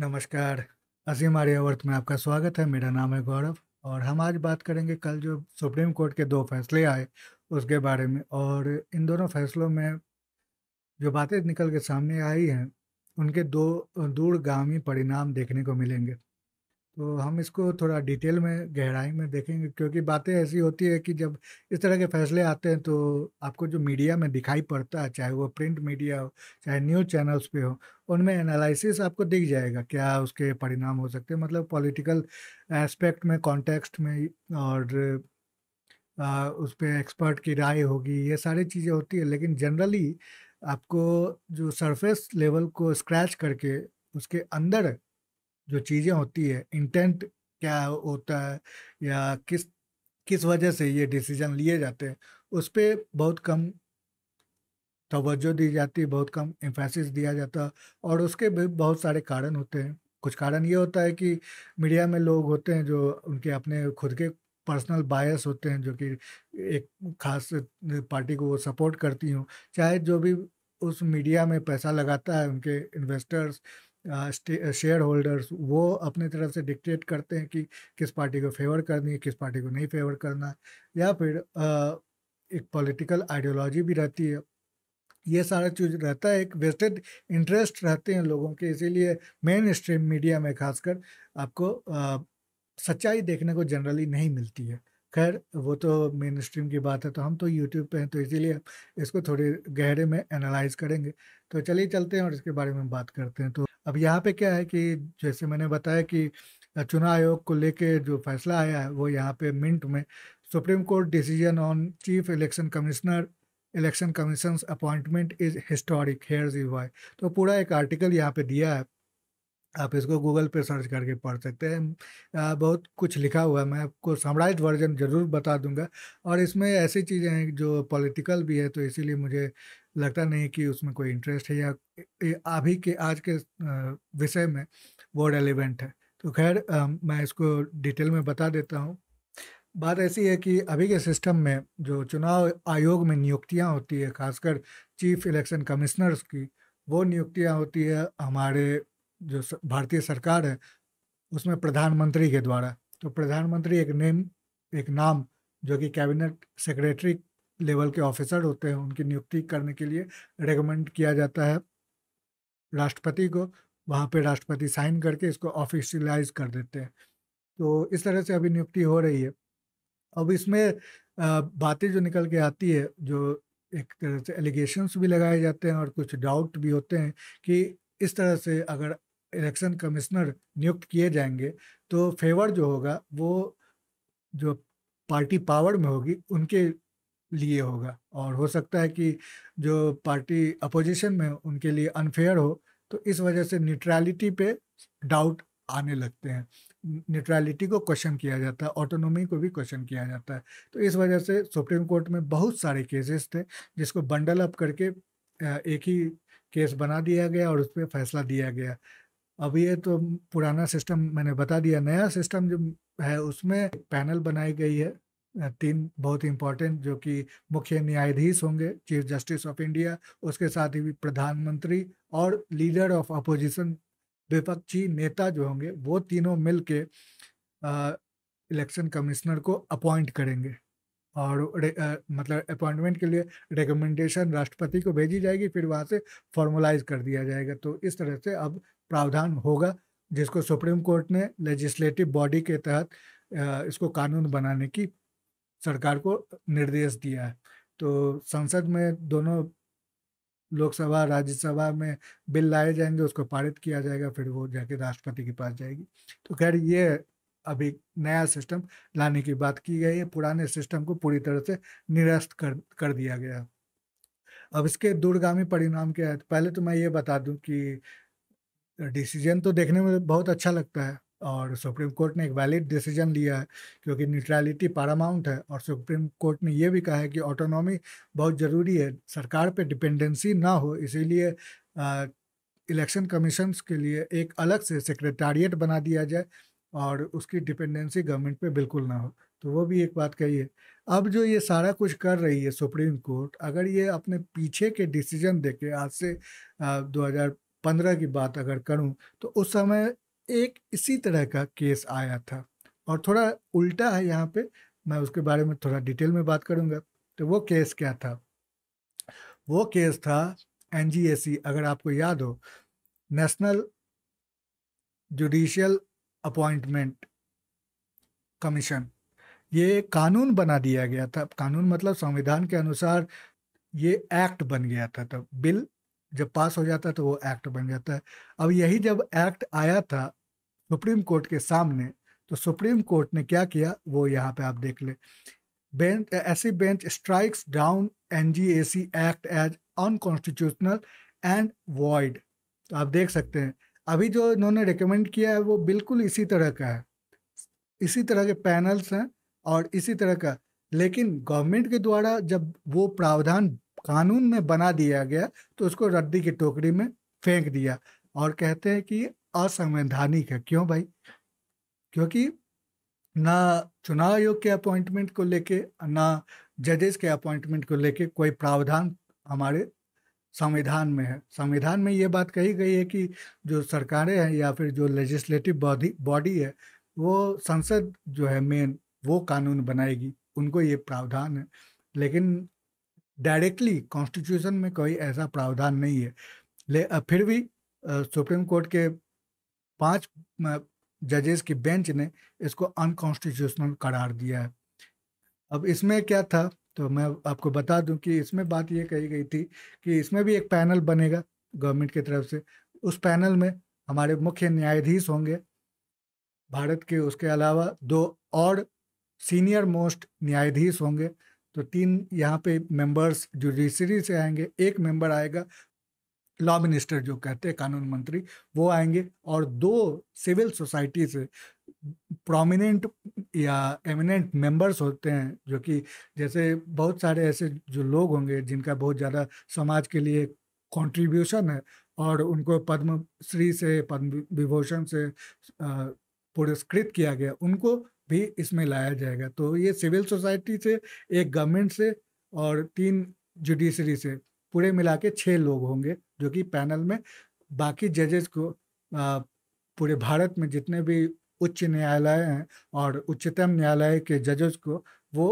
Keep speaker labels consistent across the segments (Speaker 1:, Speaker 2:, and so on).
Speaker 1: नमस्कार अजीम आर्यावर्त में आपका स्वागत है मेरा नाम है गौरव और हम आज बात करेंगे कल जो सुप्रीम कोर्ट के दो फैसले आए उसके बारे में और इन दोनों फैसलों में जो बातें निकल के सामने आई हैं उनके दो दूरगामी परिणाम देखने को मिलेंगे तो हम इसको थोड़ा डिटेल में गहराई में देखेंगे क्योंकि बातें ऐसी होती है कि जब इस तरह के फैसले आते हैं तो आपको जो मीडिया में दिखाई पड़ता है चाहे वो प्रिंट मीडिया हो चाहे न्यूज़ चैनल्स पे हो उनमें एनालिसिस आपको दिख जाएगा क्या उसके परिणाम हो सकते हैं मतलब पॉलिटिकल एस्पेक्ट में कॉन्टेक्स्ट में और आ, उस पर एक्सपर्ट की राय होगी ये सारी चीज़ें होती है लेकिन जनरली आपको जो सरफेस लेवल को स्क्रैच करके उसके अंदर जो चीज़ें होती है इंटेंट क्या होता है या किस किस वजह से ये डिसीजन लिए जाते हैं उस पर बहुत कम तोज्जो दी जाती है बहुत कम इम्फेसिस दिया जाता और उसके भी बहुत सारे कारण होते हैं कुछ कारण ये होता है कि मीडिया में लोग होते हैं जो उनके अपने खुद के पर्सनल बायस होते हैं जो कि एक खास पार्टी को वो सपोर्ट करती हूँ चाहे जो भी उस मीडिया में पैसा लगाता है उनके इन्वेस्टर्स शेयर होल्डर्स वो अपनी तरफ से डिक्टेट करते हैं कि किस पार्टी को फेवर करनी है किस पार्टी को नहीं फेवर करना या फिर आ, एक पॉलिटिकल आइडियोलॉजी भी रहती है ये सारा चीज रहता है एक वेस्टेड इंटरेस्ट रहते हैं लोगों के इसीलिए मेन स्ट्रीम मीडिया में खासकर आपको आ, सच्चाई देखने को जनरली नहीं मिलती है खैर वो तो मेन स्ट्रीम की बात है तो हम तो यूट्यूब पे हैं तो इसीलिए इसको थोड़े गहरे में एनालाइज करेंगे तो चलिए चलते हैं और इसके बारे में बात करते हैं तो अब यहाँ पे क्या है कि जैसे मैंने बताया कि चुनाव आयोग को लेके जो फैसला आया है वो यहाँ पे मिंट में Supreme Court decision on chief election commissioner election commission appointment is historic here जी वाई तो पूरा एक आर्टिकल यहाँ पे दिया है आप इसको गूगल पे सर्च करके पढ़ सकते हैं बहुत कुछ लिखा हुआ है मैं आपको समराइज वर्जन ज़रूर बता दूंगा और इसमें ऐसी चीज़ें हैं जो पॉलिटिकल भी है तो इसीलिए मुझे लगता नहीं कि उसमें कोई इंटरेस्ट है या अभी के आज के विषय में वो रेलिवेंट है तो खैर मैं इसको डिटेल में बता देता हूँ बात ऐसी है कि अभी के सिस्टम में जो चुनाव आयोग में नियुक्तियाँ होती है खासकर चीफ इलेक्शन कमिश्नर्स की वो नियुक्तियाँ होती है हमारे जो भारतीय सरकार है उसमें प्रधानमंत्री के द्वारा तो प्रधानमंत्री एक नेम एक नाम जो कि कैबिनेट सेक्रेटरी लेवल के ऑफिसर होते हैं उनकी नियुक्ति करने के लिए रेकमेंड किया जाता है राष्ट्रपति को वहाँ पे राष्ट्रपति साइन करके इसको ऑफिशियलाइज कर देते हैं तो इस तरह से अभी नियुक्ति हो रही है अब इसमें बातें जो निकल के आती है जो एक तरह से एलिगेशंस भी लगाए जाते हैं और कुछ डाउट भी होते हैं कि इस तरह से अगर इलेक्शन कमिश्नर नियुक्त किए जाएंगे तो फेवर जो होगा वो जो पार्टी पावर में होगी उनके लिए होगा और हो सकता है कि जो पार्टी अपोजिशन में उनके लिए अनफेयर हो तो इस वजह से न्यूट्रैलिटी पे डाउट आने लगते हैं न्यूट्रलिटी को क्वेश्चन किया जाता है ऑटोनोमी को भी क्वेश्चन किया जाता है तो इस वजह से सुप्रीम कोर्ट में बहुत सारे केसेस थे जिसको बंडल अप करके एक ही केस बना दिया गया और उस पर फैसला दिया गया अब ये तो पुराना सिस्टम मैंने बता दिया नया सिस्टम जो है उसमें पैनल बनाई गई है तीन बहुत इम्पोर्टेंट जो कि मुख्य न्यायाधीश होंगे चीफ जस्टिस ऑफ इंडिया उसके साथ ही प्रधानमंत्री और लीडर ऑफ अपोजिशन विपक्षी नेता जो होंगे वो तीनों मिल के इलेक्शन कमिश्नर को अपॉइंट करेंगे और रे, आ, मतलब अपॉइंटमेंट के लिए रिकमेंडेशन राष्ट्रपति को भेजी जाएगी फिर वहाँ से फॉर्मलाइज कर दिया जाएगा तो इस तरह से अब प्रावधान होगा जिसको सुप्रीम कोर्ट ने लेजिस्लेटिव बॉडी के तहत इसको कानून बनाने की सरकार को निर्देश दिया है तो संसद में दोनों लोकसभा राज्यसभा में बिल लाए जाएंगे उसको पारित किया जाएगा फिर वो जाके राष्ट्रपति के पास जाएगी तो खैर ये अभी नया सिस्टम लाने की बात की गई है पुराने सिस्टम को पूरी तरह से निरस्त कर कर दिया गया अब इसके दूरगामी परिणाम क्या है पहले तो मैं ये बता दूं कि डिसीजन तो देखने में बहुत अच्छा लगता है और सुप्रीम कोर्ट ने एक वैलिड डिसीजन लिया है क्योंकि न्यूट्रलिटी पारामाउंट है और सुप्रीम कोर्ट ने यह भी कहा है कि ऑटोनॉमी बहुत ज़रूरी है सरकार पे डिपेंडेंसी ना हो इसीलिए इलेक्शन कमीशन के लिए एक अलग से सेक्रेटारीट बना दिया जाए और उसकी डिपेंडेंसी गवर्नमेंट पे बिल्कुल ना हो तो वो भी एक बात कही है अब जो ये सारा कुछ कर रही है सुप्रीम कोर्ट अगर ये अपने पीछे के डिसीजन देखे आज से दो हज़ार पंद्रह की बात अगर करूं तो उस समय एक इसी तरह का केस आया था और थोड़ा उल्टा है यहाँ पे मैं उसके बारे में थोड़ा डिटेल में बात करूँगा तो वो केस क्या था वो केस था एन अगर आपको याद हो नेशनल जुडिशियल अपॉइंटमेंट कमीशन ये कानून बना दिया गया था कानून मतलब संविधान के अनुसार ये एक्ट बन गया था तब बिल जब पास हो जाता है तो वो एक्ट बन जाता है अब यही जब एक्ट आया था सुप्रीम कोर्ट के सामने तो सुप्रीम कोर्ट ने क्या किया वो यहाँ पे आप देख ले बेंच ऐसी bench strikes down an act as unconstitutional and void तो आप देख सकते हैं अभी जो इन्होंने रिकमेंड किया है वो बिल्कुल इसी तरह का है इसी तरह के पैनल्स हैं और इसी तरह का लेकिन गवर्नमेंट के द्वारा जब वो प्रावधान कानून में बना दिया गया तो उसको रद्दी की टोकरी में फेंक दिया और कहते हैं कि असंवैधानिक है क्यों भाई क्योंकि ना चुनाव आयोग के अपॉइंटमेंट को लेके ना जजेस के अपॉइंटमेंट को लेके कोई प्रावधान हमारे संविधान में है संविधान में ये बात कही गई है कि जो सरकारें हैं या फिर जो लेजिस्लेटिव बॉडी बॉडी है वो संसद जो है मेन वो कानून बनाएगी उनको ये प्रावधान है लेकिन डायरेक्टली कॉन्स्टिट्यूशन में कोई ऐसा प्रावधान नहीं है ले फिर भी सुप्रीम कोर्ट के पांच जजेस की बेंच ने इसको अनकॉन्स्टिट्यूशनल करार दिया है अब इसमें क्या था तो मैं आपको बता दूं कि इसमें बात ये कही गई थी कि इसमें भी एक पैनल बनेगा गवर्नमेंट की तरफ से उस पैनल में हमारे मुख्य न्यायाधीश होंगे भारत के उसके अलावा दो और सीनियर मोस्ट न्यायाधीश होंगे तो तीन यहाँ पे मेंबर्स जुडिशरी से आएंगे एक मेंबर आएगा लॉ मिनिस्टर जो कहते हैं कानून मंत्री वो आएंगे और दो सिविल सोसाइटी से प्रोमिनेंट या एमिनेंट मेंबर्स होते हैं जो कि जैसे बहुत सारे ऐसे जो लोग होंगे जिनका बहुत ज़्यादा समाज के लिए कंट्रीब्यूशन है और उनको पद्मश्री से पद्म विभूषण से पुरस्कृत किया गया उनको भी इसमें लाया जाएगा तो ये सिविल सोसाइटी से एक गवर्नमेंट से और तीन जुडिशरी से पूरे मिला के छः लोग होंगे जो कि पैनल में बाकी जजेस को आ, पूरे भारत में जितने भी उच्च न्यायालय हैं और उच्चतम न्यायालय के जजेस को वो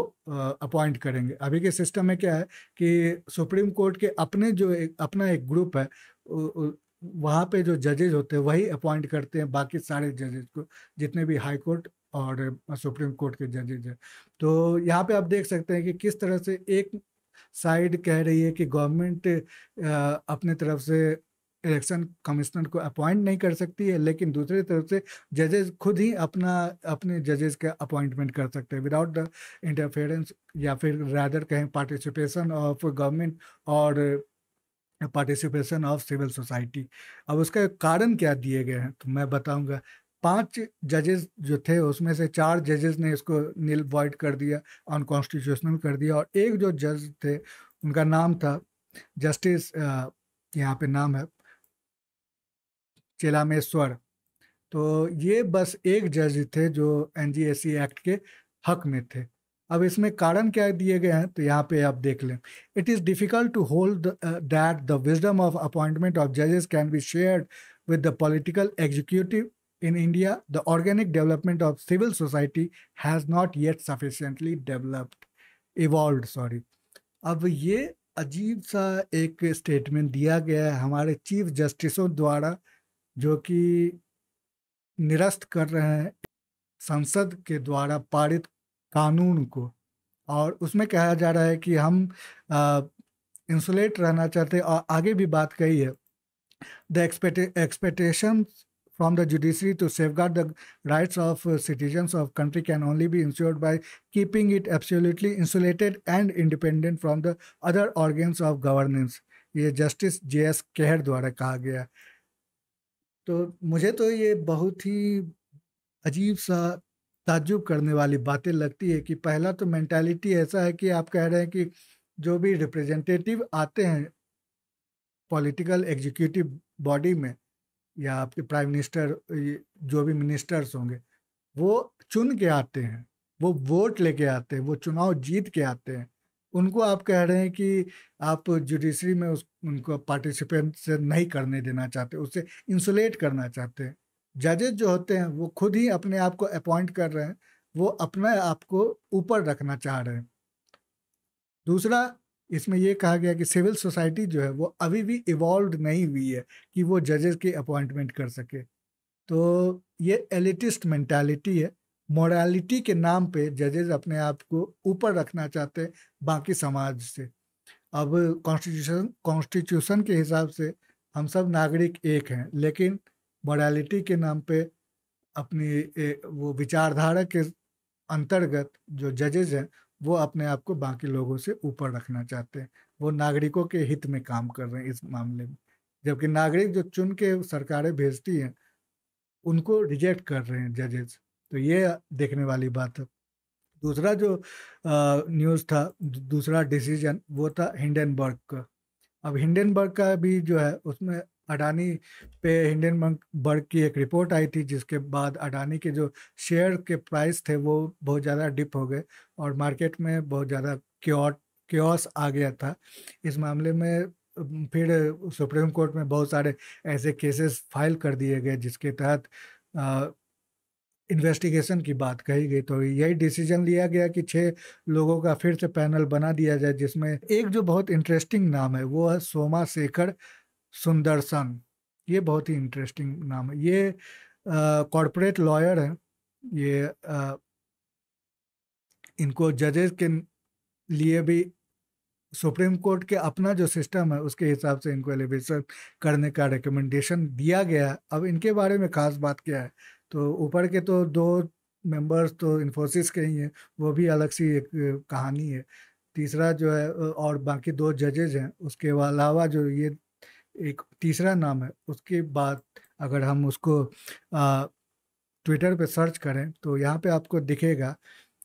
Speaker 1: अपॉइंट करेंगे अभी के सिस्टम में क्या है कि सुप्रीम कोर्ट के अपने जो एक अपना एक ग्रुप है वहाँ पे जो जजेज होते हैं वही अपॉइंट करते हैं बाकी सारे जजेज को जितने भी हाई कोर्ट और सुप्रीम कोर्ट के जजेज हैं तो यहाँ पे आप देख सकते हैं कि किस तरह से एक साइड कह रही है कि गवर्नमेंट अपने तरफ से इलेक्शन कमिश्नर को अपॉइंट नहीं कर सकती है लेकिन दूसरी तरफ से जजेस खुद ही अपना अपने जजेस का अपॉइंटमेंट कर सकते हैं विदाउट द इंटरफेरेंस या फिर रादर कहें पार्टिसिपेशन ऑफ गवर्नमेंट और पार्टिसिपेशन ऑफ सिविल सोसाइटी अब उसका कारण क्या दिए गए हैं तो मैं बताऊंगा पांच जजेस जो थे उसमें से चार जजेस ने इसको नील वॉइड कर दिया अनकॉन्स्टिट्यूशनल कर दिया और एक जो जज थे उनका नाम था जस्टिस यहाँ पे नाम है चिलामेश्वर तो ये बस एक जज थे जो एन एक्ट के हक में थे अब इसमें कारण क्या दिए गए हैं तो यहाँ पे आप देख लें it is difficult to hold that the wisdom of appointment of जजेस can be shared with the political executive In India, the organic development of civil society has not yet sufficiently developed, evolved, sorry. अब ये अजीब सा एक statement दिया गया है हमारे चीफ जस्टिसों द्वारा जो कि निरस्त कर रहे हैं संसद के द्वारा पारित कानून को और उसमें कहा जा रहा है कि हम इंसुलेट रहना चाहते और आगे भी बात कही है the expectation from the judiciary to safeguard the rights of citizens of country can only be ensured by keeping it absolutely insulated and independent from the other organs of governance ये justice J S Khehar द्वारा कहा गया तो मुझे तो ये बहुत ही अजीब सा ताजुब करने वाली बातें लगती है कि पहला तो मैंटेलिटी ऐसा है कि आप कह रहे हैं कि जो भी रिप्रेजेंटेटिव आते हैं पॉलिटिकल एग्जीक्यूटिव बॉडी में या आपके प्राइम मिनिस्टर जो भी मिनिस्टर्स होंगे वो चुन के आते हैं वो वोट लेके आते हैं वो चुनाव जीत के आते हैं उनको आप कह रहे हैं कि आप जुडिशरी में उस उनको पार्टिसिपेंट से नहीं करने देना चाहते उससे इंसुलेट करना चाहते हैं जजेस जो होते हैं वो खुद ही अपने आप को अपॉइंट कर रहे हैं वो अपने आप को ऊपर रखना चाह रहे हैं दूसरा इसमें यह कहा गया कि सिविल सोसाइटी जो है वो अभी भी इवॉल्व नहीं हुई है कि वो जजेस की अपॉइंटमेंट कर सके तो ये एलिटिस्ट मेंटालिटी है मोरालिटी के नाम पे जजेस अपने आप को ऊपर रखना चाहते हैं बाकी समाज से अब कॉन्स्टिट्यूशन कॉन्स्टिट्यूशन के हिसाब से हम सब नागरिक एक हैं लेकिन मोरालिटी के नाम पे अपनी वो विचारधारा के अंतर्गत जो जजेज हैं वो अपने आप को बाकी लोगों से ऊपर रखना चाहते हैं वो नागरिकों के हित में काम कर रहे हैं इस मामले में जबकि नागरिक जो चुन के सरकारें भेजती हैं उनको रिजेक्ट कर रहे हैं जजेस तो ये देखने वाली बात है दूसरा जो न्यूज़ था दूसरा डिसीजन वो था हिंडनबर्ग का अब हिंडनबर्ग का भी जो है उसमें अडानी पे इंडियन बैंक बर्ग की एक रिपोर्ट आई थी जिसके बाद अडानी के जो शेयर के प्राइस थे वो बहुत ज़्यादा डिप हो गए और मार्केट में बहुत ज़्यादा क्योट क्योस आ गया था इस मामले में फिर सुप्रीम कोर्ट में बहुत सारे ऐसे केसेस फाइल कर दिए गए जिसके तहत इन्वेस्टिगेशन की बात कही गई तो यही डिसीजन लिया गया कि छः लोगों का फिर से पैनल बना दिया जाए जिसमें एक जो बहुत इंटरेस्टिंग नाम है वो है सोमा शेखर सुंदरसन ये बहुत ही इंटरेस्टिंग नाम है ये कॉरपोरेट लॉयर हैं ये आ, इनको जजेस के लिए भी सुप्रीम कोर्ट के अपना जो सिस्टम है उसके हिसाब से इनको एलिवेशन करने का रिकमेंडेशन दिया गया है अब इनके बारे में खास बात क्या है तो ऊपर के तो दो मेंबर्स तो इन्फोसिस के ही हैं वो भी अलग सी एक कहानी है तीसरा जो है और बाकी दो जजेज हैं उसके अलावा जो ये एक तीसरा नाम है उसके बाद अगर हम उसको ट्विटर पे सर्च करें तो यहाँ पे आपको दिखेगा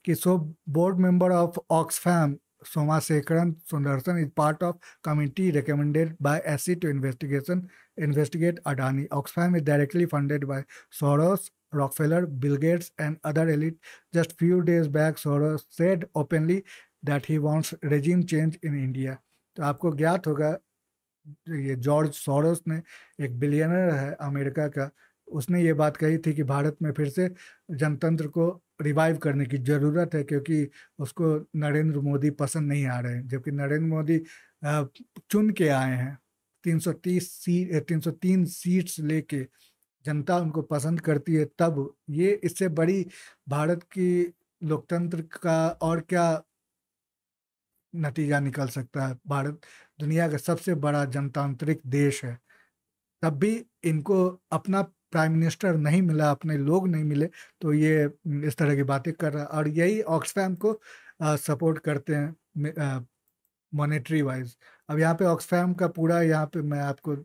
Speaker 1: कि so board member of Oxfam Soma Shekharan Sundarsan is part of committee recommended by S to investigation investigate Adani Oxfam is directly funded by Soros Rockefeller Bill Gates and other elite just few days back Soros said openly that he wants regime change in India तो आपको ज्ञात होगा ये George source ने एक billionaire है America का उसने ये बात कही थी कि भारत में फिर से जनतंत्र को रिवाइव करने की ज़रूरत है क्योंकि उसको नरेंद्र मोदी पसंद नहीं आ रहे हैं जबकि नरेंद्र मोदी चुन के आए हैं 330 सीट 303 सीट्स लेके जनता उनको पसंद करती है तब ये इससे बड़ी भारत की लोकतंत्र का और क्या नतीजा निकल सकता है भारत दुनिया का सबसे बड़ा जनतांत्रिक देश है तब भी इनको अपना प्राइम मिनिस्टर नहीं मिला अपने लोग नहीं मिले तो ये हम्म, इस तरह की बातें कर रहा और यही ऑक्सफैम को आ, सपोर्ट करते हैं मॉनेटरी वाइज अब यहाँ पे ऑक्सफैम का पूरा यहाँ पे मैं आपको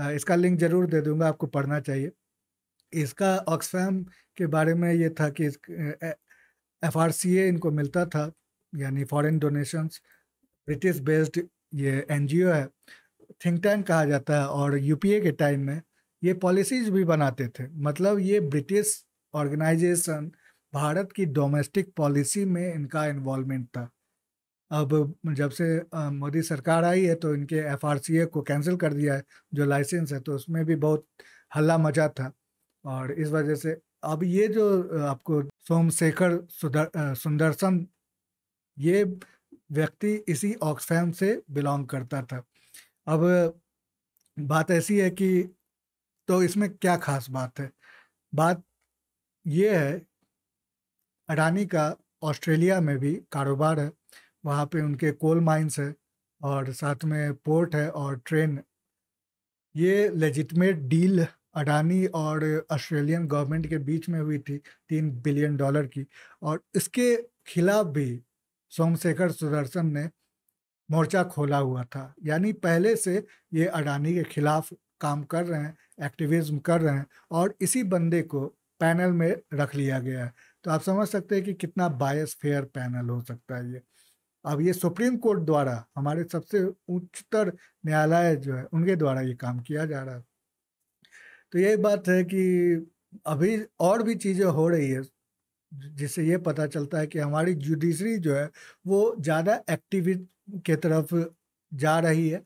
Speaker 1: आ, इसका लिंक ज़रूर दे दूंगा आपको पढ़ना चाहिए इसका ऑक्सफैम के बारे में ये था कि एफ आर सी ए इनको मिलता था यानी फॉरेन डोनेशंस ब्रिटिश बेस्ड ये एन है थिंक टैंक कहा जाता है और यूपीए के टाइम में ये पॉलिसीज भी बनाते थे मतलब ये ब्रिटिश ऑर्गेनाइजेशन भारत की डोमेस्टिक पॉलिसी में इनका इन्वॉल्वमेंट था अब जब से मोदी सरकार आई है तो इनके एफ को कैंसिल कर दिया है जो लाइसेंस है तो उसमें भी बहुत हल्ला मचा था और इस वजह से अब ये जो आपको सोमशेखर सुदर सुंदरसन ये व्यक्ति इसी ऑक्सफैम से बिलोंग करता था अब बात ऐसी है कि तो इसमें क्या खास बात है बात यह है अडानी का ऑस्ट्रेलिया में भी कारोबार है वहाँ पे उनके कोल माइंस है और साथ में पोर्ट है और ट्रेन ये लेजिटमेट डील अडानी और ऑस्ट्रेलियन गवर्नमेंट के बीच में हुई थी तीन बिलियन डॉलर की और इसके खिलाफ भी सोमशेखर सुदर्शन ने मोर्चा खोला हुआ था यानी पहले से ये अडानी के खिलाफ काम कर रहे हैं एक्टिविज्म कर रहे हैं और इसी बंदे को पैनल में रख लिया गया है तो आप समझ सकते हैं कि कितना बायस फेयर पैनल हो सकता है ये अब ये सुप्रीम कोर्ट द्वारा हमारे सबसे उच्चतर न्यायालय जो है उनके द्वारा ये काम किया जा रहा है तो यही बात है कि अभी और भी चीज़ें हो रही है जिससे ये पता चलता है कि हमारी जुडिशरी जो है वो ज़्यादा एक्टिविट के तरफ जा रही है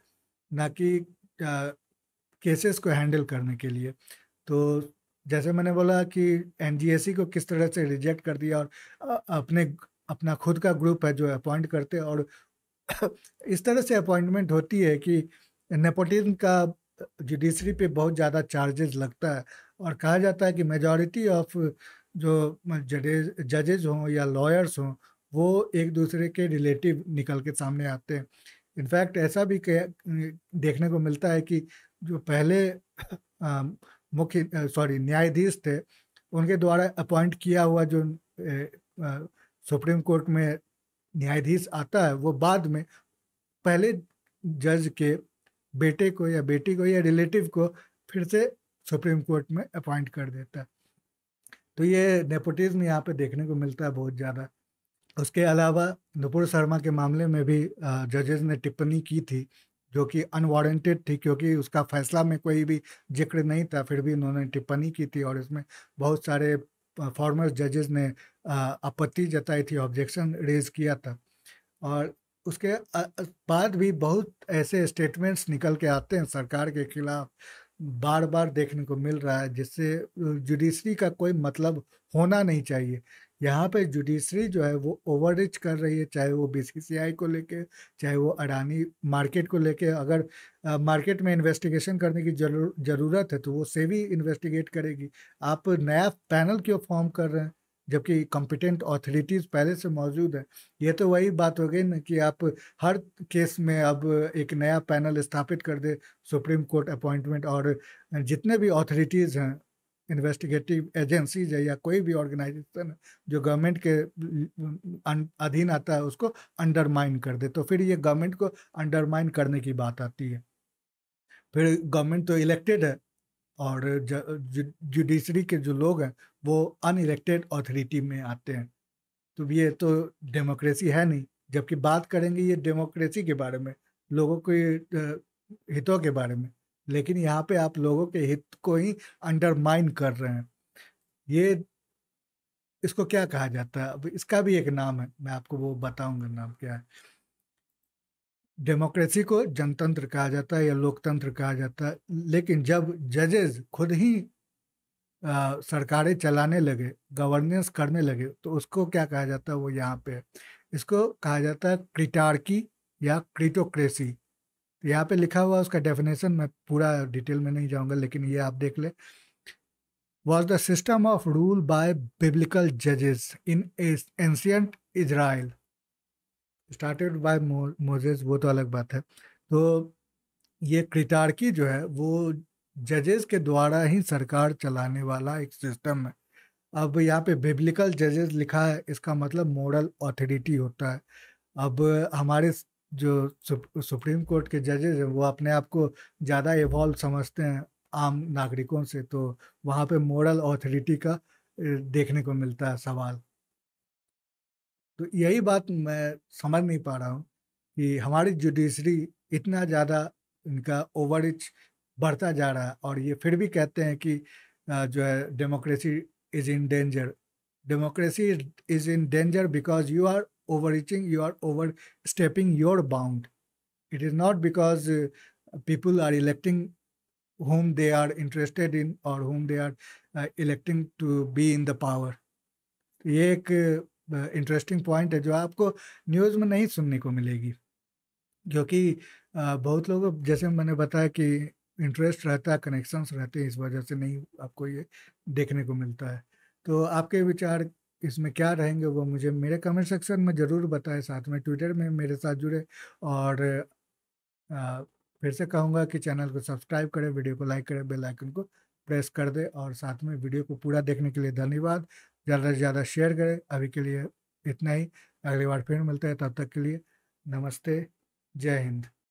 Speaker 1: ना कि केसेस को हैंडल करने के लिए तो जैसे मैंने बोला कि एन को किस तरह से रिजेक्ट कर दिया और अपने अपना खुद का ग्रुप है जो अपॉइंट करते और इस तरह से अपॉइंटमेंट होती है कि नेपोटिज्म का जुडिशरी पे बहुत ज़्यादा चार्जेस लगता है और कहा जाता है कि मेजॉरिटी ऑफ जो जडेज जजेज हों या लॉयर्स हों वो एक दूसरे के रिलेटिव निकल के सामने आते हैं इनफैक्ट ऐसा भी देखने को मिलता है कि जो पहले मुख्य सॉरी न्यायाधीश थे उनके द्वारा अपॉइंट किया हुआ जो सुप्रीम कोर्ट में न्यायाधीश आता है वो बाद में पहले जज के बेटे को या बेटी को या रिलेटिव को फिर से सुप्रीम कोर्ट में अपॉइंट कर देता है तो ये नेपोटिज्म यहाँ पे देखने को मिलता है बहुत ज़्यादा उसके अलावा नुपुर शर्मा के मामले में भी जजेस ने टिप्पणी की थी जो कि अनवारंटेड थी क्योंकि उसका फैसला में कोई भी जिक्र नहीं था फिर भी उन्होंने टिप्पणी की थी और इसमें बहुत सारे फॉर्मर जजेस ने आपत्ति जताई थी ऑब्जेक्शन रेज किया था और उसके बाद भी बहुत ऐसे स्टेटमेंट्स निकल के आते हैं सरकार के खिलाफ बार बार देखने को मिल रहा है जिससे जुडिशरी का कोई मतलब होना नहीं चाहिए यहाँ पे जुडिशरी जो है वो ओवर कर रही है चाहे वो बीसीसीआई को लेके चाहे वो अडानी मार्केट को लेके अगर आ, मार्केट में इन्वेस्टिगेशन करने की जरूर ज़रूरत है तो वो सेवी इन्वेस्टिगेट करेगी आप नया पैनल क्यों फॉर्म कर रहे हैं जबकि कॉम्पिटेंट अथॉरिटीज़ पहले से मौजूद है ये तो वही बात हो गई ना कि आप हर केस में अब एक नया पैनल स्थापित कर दे सुप्रीम कोर्ट अपॉइंटमेंट और जितने भी अथॉरिटीज़ हैं इन्वेस्टिगेटिव एजेंसीज है या कोई भी ऑर्गेनाइजेशन है जो गवर्नमेंट के अं-, अधीन आता है उसको अंडरमाइन कर दे तो फिर ये गवर्नमेंट को अंडरमाइन करने की बात आती है फिर गवर्नमेंट तो इलेक्टेड है और जुडिशरी के जो लोग हैं वो अन इलेक्टेड अथॉरिटी में आते हैं तो ये तो डेमोक्रेसी है नहीं जबकि बात करेंगे ये डेमोक्रेसी के बारे में लोगों के हितों के बारे में लेकिन यहाँ पे आप लोगों के हित को ही अंडरमाइन कर रहे हैं ये इसको क्या कहा जाता है अब इसका भी एक नाम है मैं आपको वो बताऊंगा नाम क्या है डेमोक्रेसी को जनतंत्र कहा जाता है या लोकतंत्र कहा जाता है लेकिन जब जजेज खुद ही सरकारें चलाने लगे गवर्नेंस करने लगे तो उसको क्या कहा जाता है वो यहाँ पे इसको कहा जाता है क्रिटार्की या क्रिटोक्रेसी तो यहाँ पे लिखा हुआ उसका डेफिनेशन मैं पूरा डिटेल में नहीं जाऊँगा लेकिन ये आप देख ले was the system of rule by biblical जजेस in ancient Israel started by Moses वो तो अलग बात है तो ये कृतार्की जो है वो जजेस के द्वारा ही सरकार चलाने वाला एक सिस्टम है अब यहाँ पे बिब्लिकल जजेस लिखा है इसका मतलब मॉरल ऑथोरिटी होता है अब हमारे जो सुप्रीम कोर्ट के जजेज हैं वो अपने आप को ज़्यादा इवॉल्व समझते हैं आम नागरिकों से तो वहाँ पे मॉरल ऑथोरिटी का देखने को मिलता है सवाल तो यही बात मैं समझ नहीं पा रहा हूँ कि हमारी जुडिशरी इतना ज़्यादा इनका ओवर बढ़ता जा रहा है और ये फिर भी कहते हैं कि जो है democracy is in danger democracy is in danger because you are overreaching you are overstepping your bound it is not because people are electing whom they are interested in और whom they are electing to be in the power ये एक interesting point है जो आपको news में नहीं सुनने को मिलेगी क्योंकि बहुत लोग जैसे मैंने बताया कि इंटरेस्ट रहता है कनेक्शंस रहते हैं इस वजह से नहीं आपको ये देखने को मिलता है तो आपके विचार इसमें क्या रहेंगे वो मुझे मेरे कमेंट सेक्शन में ज़रूर बताएं साथ में ट्विटर में मेरे साथ जुड़े और फिर से कहूँगा कि चैनल को सब्सक्राइब करें वीडियो को लाइक करें बेल आइकन को प्रेस कर दे और साथ में वीडियो को पूरा देखने के लिए धन्यवाद ज़्यादा से ज़्यादा शेयर करें अभी के लिए इतना ही अगली बार फिर मिलते हैं तब तक के लिए नमस्ते जय हिंद